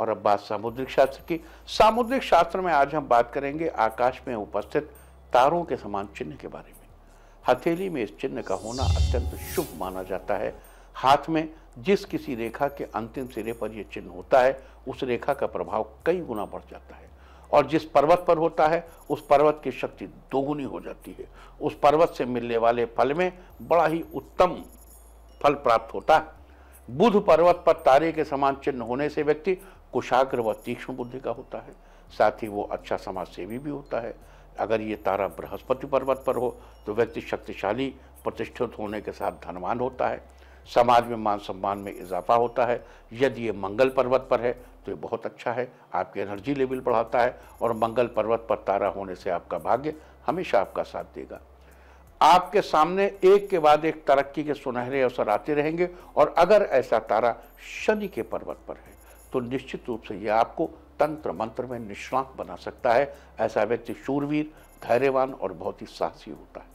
और अब बात सामुद्रिक शास्त्र की सामुद्रिक शास्त्र में आज हम बात करेंगे आकाश में उपस्थित तारों के समान चिन्ह के बारे में हथेली में इस चिन्ह का होना अत्यंत शुभ माना जाता है हाथ में जिस किसी रेखा के अंतिम सिरे पर यह चिन्ह होता है उस रेखा का प्रभाव कई गुना बढ़ जाता है और जिस पर्वत पर होता है उस पर्वत की शक्ति दोगुनी हो जाती है उस पर्वत से मिलने वाले फल में बड़ा ही उत्तम फल प्राप्त होता है बुध पर्वत पर तारे के समान चिन्ह होने से व्यक्ति कुशाग्र व तीक्ष्ण बुद्धि का होता है साथ ही वो अच्छा समाज सेवी भी होता है अगर ये तारा बृहस्पति पर्वत पर हो तो व्यक्ति शक्तिशाली प्रतिष्ठित होने के साथ धनवान होता है समाज में मान सम्मान में इजाफा होता है यदि ये मंगल पर्वत पर है तो ये बहुत अच्छा है आपकी एनर्जी लेवल बढ़ाता है और मंगल पर्वत पर तारा होने से आपका भाग्य हमेशा आपका साथ देगा आपके सामने एक के बाद एक तरक्की के सुनहरे अवसर आते रहेंगे और अगर ऐसा तारा शनि के पर्वत पर है तो निश्चित रूप से यह आपको तंत्र मंत्र में निष्णात बना सकता है ऐसा व्यक्ति शूरवीर धैर्यवान और बहुत ही साहसी होता है